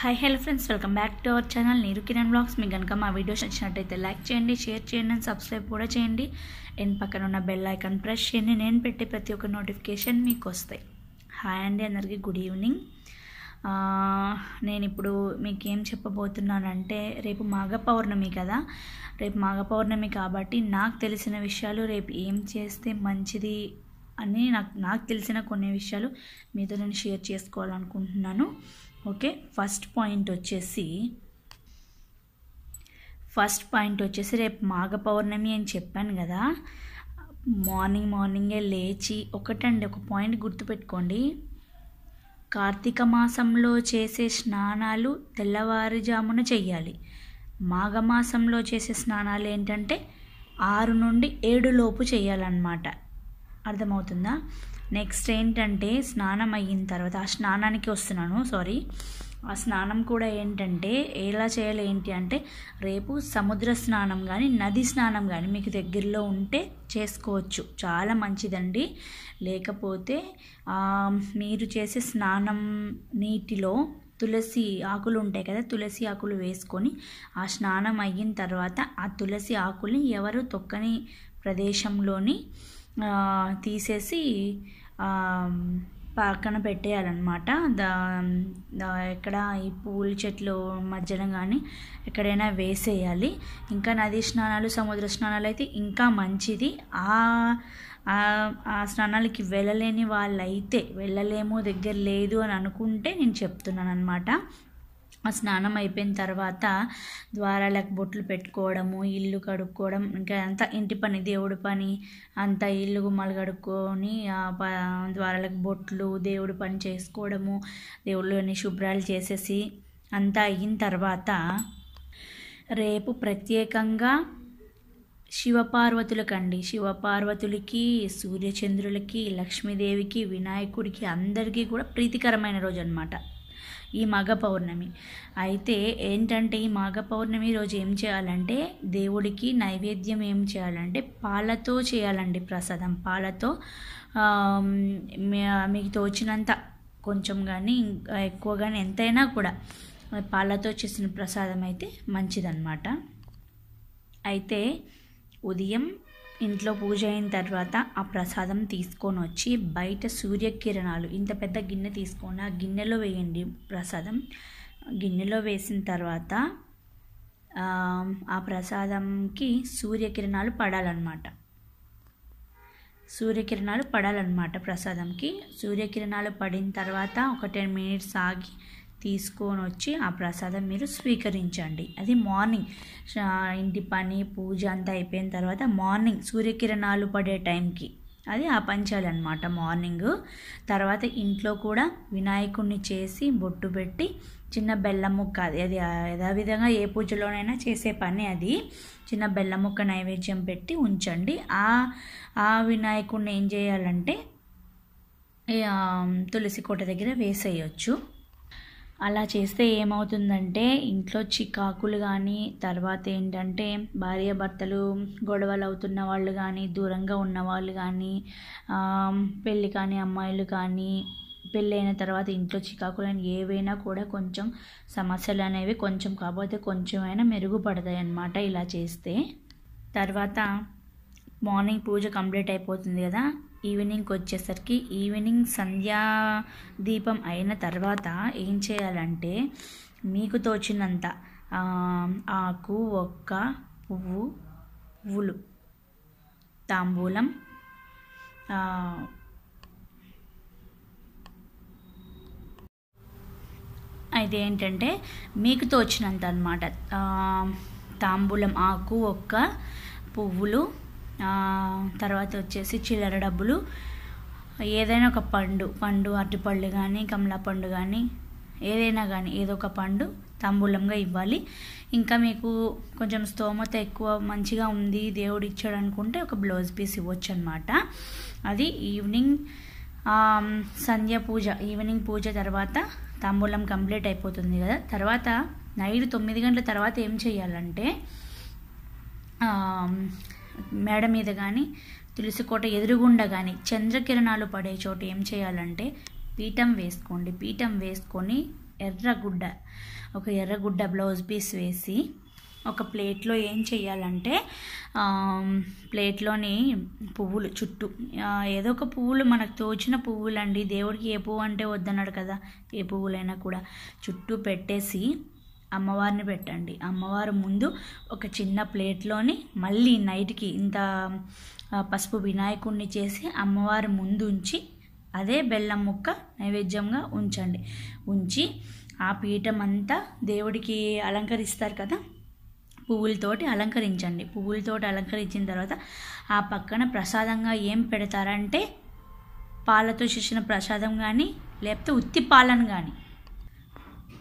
hi hello friends welcome back to our channel Neeru Kiran blogs మీకు కనుక మా వీడియోస్ నచ్చినట్టయితే లైక్ చేయండి షేర్ చేయండి అండ్ సబ్స్క్రైబ్ కూడా చేయండి అండ్ పక్కన ఉన్న బెల్ ఐకాన్ ప్రెస్ చేయండి నేను పెట్టే ప్రతి ఒక్క నోటిఫికేషన్ మీకు వస్తాయి హాయ్ అండి అందరికీ గుడ్ ఈవినింగ్ నేను ఇప్పుడు మీకు ఏం చెప్పబోతున్నానంటే రేపు మాఘ పౌర్ణమి కదా రేపు మాఘ పౌర్ణమి కాబట్టి నాకు తెలిసిన విషయాలు రేపు ఏం చేస్తే మంచిది అని నాకు నాకు తెలిసిన కొన్ని విషయాలు మీతో నేను షేర్ చేసుకోవాలనుకుంటున్నాను ఓకే ఫస్ట్ పాయింట్ వచ్చేసి ఫస్ట్ పాయింట్ వచ్చేసి రేపు మాఘ పౌర్ణమి అని చెప్పాను కదా మార్నింగ్ మార్నింగే లేచి ఒకటండి ఒక పాయింట్ గుర్తుపెట్టుకోండి కార్తీక మాసంలో చేసే స్నానాలు తెల్లవారుజామున చెయ్యాలి మాఘమాసంలో చేసే స్నానాలు ఏంటంటే ఆరు నుండి ఏడు లోపు చేయాలన్నమాట అర్థమవుతుందా నెక్స్ట్ ఏంటంటే స్నానం అయిన తర్వాత ఆ స్నానానికి వస్తున్నాను సారీ ఆ స్నానం కూడా ఏంటంటే ఎలా చేయాలి ఏంటి అంటే రేపు సముద్ర స్నానం కానీ నది స్నానం కానీ మీకు దగ్గరలో ఉంటే చేసుకోవచ్చు చాలా మంచిదండి లేకపోతే మీరు చేసే స్నానం నీటిలో తులసి ఆకులు ఉంటాయి కదా తులసి ఆకులు వేసుకొని ఆ స్నానం అయిన తర్వాత ఆ తులసి ఆకుల్ని ఎవరు తొక్కని ప్రదేశంలోని తీసేసి పక్కన పెట్టేయాలన్నమాట దా ఎక్కడ ఈ పూల చెట్లు మధ్యన కానీ ఎక్కడైనా వేసేయాలి ఇంకా నదీ స్నానాలు సముద్ర స్నానాలు అయితే ఇంకా మంచిది ఆ ఆ స్నానాలకి వెళ్ళలేని వాళ్ళైతే వెళ్ళలేము దగ్గర లేదు అని అనుకుంటే నేను చెప్తున్నాను అనమాట ఆ స్నానం అయిపోయిన తర్వాత ద్వారాలకు బొట్లు పెట్టుకోవడము ఇల్లు కడుక్కోవడం ఇంకా అంతా ఇంటి పని దేవుడి పని అంతా ఇల్లు గుమ్మలు కడుక్కొని ద్వారాలకు బొట్లు దేవుడి పని చేసుకోవడము దేవుళ్ళని శుభ్రాలు చేసేసి అంతా అయిన తర్వాత రేపు ప్రత్యేకంగా శివపార్వతులకండి శివపార్వతులకి సూర్యచంద్రులకి లక్ష్మీదేవికి వినాయకుడికి అందరికీ కూడా ప్రీతికరమైన రోజు అనమాట ఈ మాఘ పౌర్ణమి అయితే ఏంటంటే ఈ మాఘ పౌర్ణమి రోజు ఏం చేయాలంటే దేవుడికి నైవేద్యం ఏం చేయాలంటే పాలతో చేయాలండి ప్రసాదం పాలతో మీకు తోచినంత కొంచెం కానీ ఎక్కువ కానీ ఎంతైనా కూడా పాలతో చేసిన ప్రసాదం అయితే మంచిదన్నమాట అయితే ఉదయం ఇంట్లో పూజ అయిన తర్వాత ఆ ప్రసాదం తీసుకొని వచ్చి బయట సూర్యకిరణాలు ఇంత పెద్ద గిన్నె తీసుకొని ఆ గిన్నెలో వేయండి ప్రసాదం గిన్నెలో వేసిన తర్వాత ఆ ప్రసాదంకి సూర్యకిరణాలు పడాలన్నమాట సూర్యకిరణాలు పడాలన్నమాట ప్రసాదంకి సూర్యకిరణాలు పడిన తర్వాత ఒక టెన్ మినిట్స్ ఆగి తీసుకొని వచ్చి ఆ ప్రసాదం మీరు స్వీకరించండి అది మార్నింగ్ ఇంటి పని పూజ అంతా అయిపోయిన తర్వాత మార్నింగ్ సూర్యకిరణాలు పడే టైంకి అది ఆ అనమాట మార్నింగ్ తర్వాత ఇంట్లో కూడా వినాయకుడిని చేసి బొట్టు పెట్టి చిన్న బెల్లం ముక్క అది అది యథావిధంగా ఏ పూజలోనైనా చేసే పని అది చిన్న బెల్లం ముక్క నైవేద్యం పెట్టి ఉంచండి ఆ ఆ వినాయకుడిని ఏం చేయాలంటే తులసి కోట దగ్గర వేసేయచ్చు అలా చేస్తే ఏమవుతుందంటే ఇంట్లో చికాకులు కానీ తర్వాత ఏంటంటే భార్యాభర్తలు గొడవలు అవుతున్న వాళ్ళు కానీ దూరంగా ఉన్న వాళ్ళు కానీ పెళ్ళి కానీ అమ్మాయిలు కానీ అయిన తర్వాత ఇంట్లో అని ఏవైనా కూడా కొంచెం సమస్యలు అనేవి కొంచెం కాకపోతే కొంచెమైనా మెరుగుపడతాయి అన్నమాట ఇలా చేస్తే తర్వాత మార్నింగ్ పూజ కంప్లీట్ అయిపోతుంది కదా ఈవినింగ్కి వచ్చేసరికి ఈవినింగ్ సంధ్యా దీపం అయిన తర్వాత ఏం చేయాలంటే మీకు తోచినంత ఆకు ఒక్క పువ్వు పువ్వులు తాంబూలం అయితే ఏంటంటే మీకు తోచినంత అనమాట తాంబూలం ఆకు ఒక్క పువ్వులు తర్వాత వచ్చేసి చిల్లర డబ్బులు ఏదైనా ఒక పండు పండు అరటిపళ్ళు కానీ కమలా పండు కానీ ఏదైనా కానీ ఏదో ఒక పండు తాంబూలంగా ఇవ్వాలి ఇంకా మీకు కొంచెం స్తోమత ఎక్కువ మంచిగా ఉంది దేవుడు ఇచ్చాడు అనుకుంటే ఒక బ్లౌజ్ పీస్ ఇవ్వచ్చు అనమాట అది ఈవినింగ్ సంధ్య పూజ ఈవినింగ్ పూజ తర్వాత తాంబూలం కంప్లీట్ అయిపోతుంది కదా తర్వాత నైట్ తొమ్మిది గంటల తర్వాత ఏం చేయాలంటే మేడ మీద కానీ తులసికోట ఎదురుగుండ కానీ చంద్రకిరణాలు పడే చోట ఏం చేయాలంటే పీఠం వేసుకోండి పీఠం వేసుకొని ఎర్రగుడ్డ ఒక ఎర్రగుడ్డ బ్లౌజ్ పీస్ వేసి ఒక ప్లేట్లో ఏం చేయాలంటే ప్లేట్లోని పువ్వులు చుట్టూ ఏదో ఒక పువ్వులు మనకు తోచిన పువ్వులండి దేవుడికి ఏ పువ్వు అంటే వద్దన్నాడు కదా ఏ పువ్వులైనా కూడా చుట్టూ పెట్టేసి అమ్మవారిని పెట్టండి అమ్మవారు ముందు ఒక చిన్న ప్లేట్లోని మళ్ళీ నైట్కి ఇంత పసుపు వినాయకుడిని చేసి అమ్మవారి ముందు ఉంచి అదే బెల్లం ముక్క నైవేద్యంగా ఉంచండి ఉంచి ఆ పీఠం అంతా దేవుడికి అలంకరిస్తారు కదా పువ్వులతోటి అలంకరించండి పువ్వులతోటి అలంకరించిన తర్వాత ఆ పక్కన ప్రసాదంగా ఏం పెడతారంటే పాలతో చేసిన ప్రసాదం కానీ లేకపోతే ఉత్తి పాలను కానీ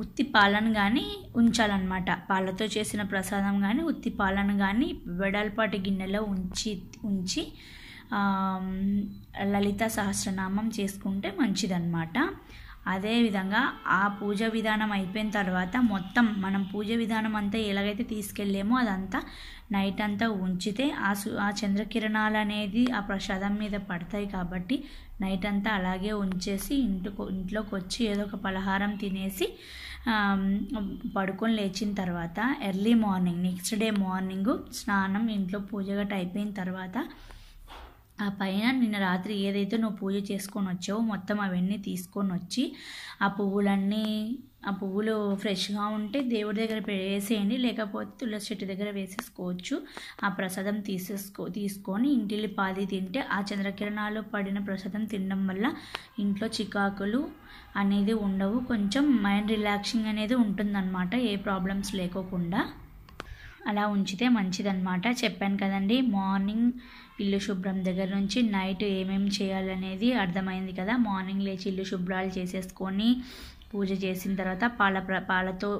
ఉత్తి పాలను కానీ ఉంచాలన్నమాట పాలతో చేసిన ప్రసాదం కానీ ఉత్తి పాలను కానీ వెడల్పాటి గిన్నెలో ఉంచి ఉంచి లలిత సహస్రనామం చేసుకుంటే మంచిదన్నమాట అదేవిధంగా ఆ పూజ విధానం అయిపోయిన తర్వాత మొత్తం మనం పూజ విధానం అంతా ఎలాగైతే తీసుకెళ్ళామో అదంతా నైట్ అంతా ఉంచితే ఆ సు ఆ చంద్రకిరణాలు అనేది ఆ ప్రసాదం మీద పడతాయి కాబట్టి నైట్ అంతా అలాగే ఉంచేసి ఇంటికి ఇంట్లోకి వచ్చి ఏదో ఒక పలహారం తినేసి పడుకొని లేచిన తర్వాత early morning next day morning స్నానం ఇంట్లో పూజ గట్ట అయిపోయిన తర్వాత ఆ పైన నిన్న రాత్రి ఏదైతే నువ్వు పూజ చేసుకొని వచ్చావో మొత్తం అవన్నీ తీసుకొని వచ్చి ఆ పువ్వులన్నీ ఆ పువ్వులు ఫ్రెష్గా ఉంటే దేవుడి దగ్గర వేసేయండి లేకపోతే తులసి చెట్టు దగ్గర వేసేసుకోవచ్చు ఆ ప్రసాదం తీసేసుకో తీసుకొని ఇంటిని పాది తింటే ఆ చంద్రకిరణాలు పడిన ప్రసాదం తినడం వల్ల ఇంట్లో చికాకులు అనేది ఉండవు కొంచెం మైండ్ రిలాక్సింగ్ అనేది ఉంటుందన్నమాట ఏ ప్రాబ్లమ్స్ లేకోకుండా అలా ఉంచితే మంచిదన్నమాట చెప్పాను కదండి మార్నింగ్ ఇల్లు శుభ్రం దగ్గర నుంచి నైట్ ఏమేమి చేయాలనేది అర్థమైంది కదా మార్నింగ్ లేచి ఇల్లు శుభ్రాలు చేసేసుకొని పూజ చేసిన తర్వాత పాల పాలతో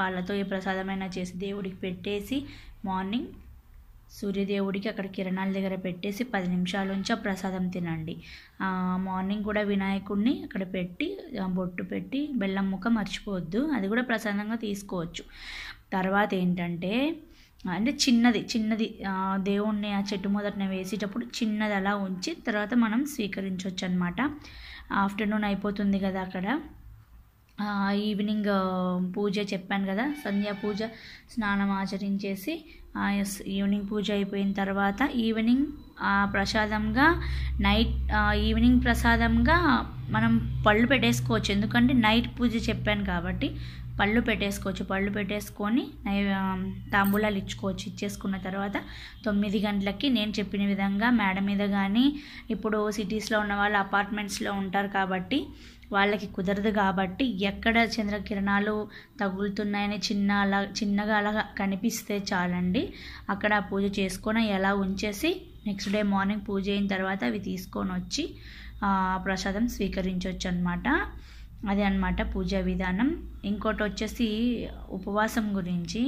పాలతో ఏ ప్రసాదమైనా చేసి దేవుడికి పెట్టేసి మార్నింగ్ సూర్యదేవుడికి అక్కడ కిరణాల దగ్గర పెట్టేసి పది నిమిషాల నుంచి ఆ ప్రసాదం తినండి మార్నింగ్ కూడా వినాయకుడిని అక్కడ పెట్టి బొట్టు పెట్టి బెల్లం ముక్క మర్చిపోవద్దు అది కూడా ప్రసాదంగా తీసుకోవచ్చు తర్వాత ఏంటంటే అంటే చిన్నది చిన్నది దేవుణ్ణి ఆ చెట్టు మొదటిని వేసేటప్పుడు చిన్నది అలా ఉంచి తర్వాత మనం స్వీకరించవచ్చు అనమాట ఆఫ్టర్నూన్ అయిపోతుంది కదా అక్కడ ఈవినింగ్ పూజ చెప్పాను కదా సంధ్యా పూజ స్నానం ఆచరించేసి ఈవినింగ్ పూజ అయిపోయిన తర్వాత ఈవినింగ్ ప్రసాదంగా నైట్ ఈవినింగ్ ప్రసాదంగా మనం పళ్ళు పెట్టేసుకోవచ్చు ఎందుకంటే నైట్ పూజ చెప్పాను కాబట్టి పళ్ళు పెట్టేసుకోవచ్చు పళ్ళు పెట్టేసుకొని తాంబూలాలు ఇచ్చుకోవచ్చు ఇచ్చేసుకున్న తర్వాత తొమ్మిది గంటలకి నేను చెప్పిన విధంగా మేడ మీద కానీ ఇప్పుడు సిటీస్లో ఉన్న వాళ్ళు అపార్ట్మెంట్స్లో ఉంటారు కాబట్టి వాళ్ళకి కుదరదు కాబట్టి ఎక్కడ చంద్రకిరణాలు తగులుతున్నాయని చిన్న అలా చిన్నగా అలా కనిపిస్తే చాలండి అక్కడ పూజ చేసుకొని ఎలా ఉంచేసి నెక్స్ట్ డే మార్నింగ్ పూజ అయిన తర్వాత అవి తీసుకొని వచ్చి ప్రసాదం స్వీకరించవచ్చు అనమాట అది అనమాట పూజా విధానం ఇంకోటి వచ్చేసి ఉపవాసం గురించి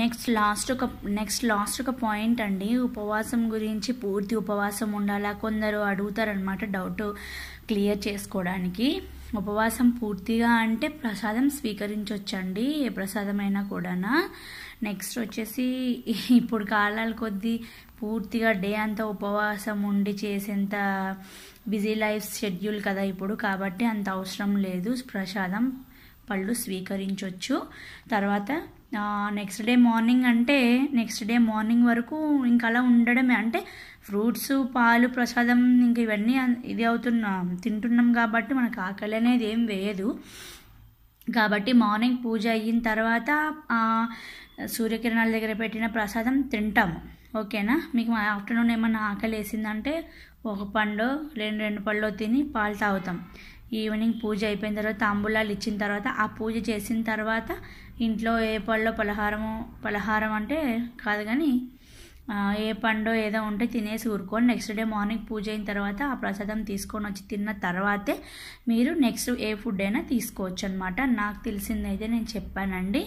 నెక్స్ట్ లాస్ట్ ఒక నెక్స్ట్ లాస్ట్ ఒక పాయింట్ అండి ఉపవాసం గురించి పూర్తి ఉపవాసం ఉండాలా కొందరు అడుగుతారనమాట డౌట్ క్లియర్ చేసుకోవడానికి ఉపవాసం పూర్తిగా అంటే ప్రసాదం స్వీకరించవచ్చండి ఏ ప్రసాదమైనా కూడానా నెక్స్ట్ వచ్చేసి ఇప్పుడు కాలాల కొద్దీ పూర్తిగా డే అంతా ఉపవాసం ఉండి చేసేంత బిజీ లైఫ్ షెడ్యూల్ కదా ఇప్పుడు కాబట్టి అంత అవసరం లేదు ప్రసాదం పళ్ళు స్వీకరించవచ్చు తర్వాత నెక్స్ట్ డే మార్నింగ్ అంటే నెక్స్ట్ డే మార్నింగ్ వరకు ఇంకా అలా ఉండడమే అంటే ఫ్రూట్స్ పాలు ప్రసాదం ఇంక ఇవన్నీ ఇది అవుతున్నాం తింటున్నాం కాబట్టి మనకు ఆకలి అనేది ఏం వేయదు కాబట్టి మార్నింగ్ పూజ అయిన తర్వాత సూర్యకిరణాల దగ్గర పెట్టిన ప్రసాదం తింటాము ఓకేనా మీకు మా ఆఫ్టర్నూన్ ఏమన్నా ఆకలి వేసిందంటే ఒక పండు రెండు రెండు పళ్ళు తిని పాలు తాగుతాం ఈవినింగ్ పూజ అయిపోయిన తర్వాత తాంబూలాలు ఇచ్చిన తర్వాత ఆ పూజ చేసిన తర్వాత ఇంట్లో ఏ పళ్ళో పలహారము పలహారం అంటే కాదు కానీ ఏ పండో ఏదో ఉంటే తినేసి ఊరుకొని నెక్స్ట్ డే మార్నింగ్ పూజ అయిన తర్వాత ఆ ప్రసాదం తీసుకొని వచ్చి తిన్న తర్వాతే మీరు నెక్స్ట్ ఏ ఫుడ్ అయినా తీసుకోవచ్చు అనమాట నాకు తెలిసింది అయితే నేను చెప్పానండి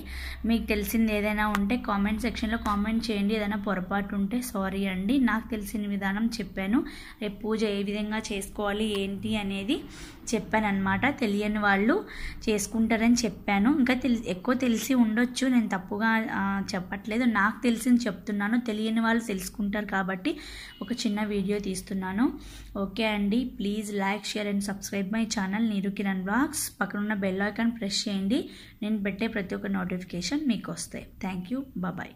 మీకు తెలిసింది ఏదైనా ఉంటే కామెంట్ సెక్షన్లో కామెంట్ చేయండి ఏదైనా పొరపాటు ఉంటే సారీ అండి నాకు తెలిసిన విధానం చెప్పాను రేపు పూజ ఏ విధంగా చేసుకోవాలి ఏంటి అనేది చెప్పానమాట తెలియని వాళ్ళు చేసుకుంటారని చెప్పాను ఇంకా తెలి ఎక్కువ తెలిసి ఉండొచ్చు నేను తప్పుగా చెప్పట్లేదు నాకు తెలిసింది చెప్తున్నాను తెలియని వాళ్ళు తెలుసుకుంటారు కాబట్టి ఒక చిన్న వీడియో తీస్తున్నాను ఓకే అండి please like share and subscribe my channel Neeru Kiran blogs ఉన్న బెల్ ఐకాన్ ప్రెస్ చేయండి నేను పెట్టే ప్రతి ఒక్క నోటిఫికేషన్ మీకు వస్తాయి థ్యాంక్ యూ బాయ్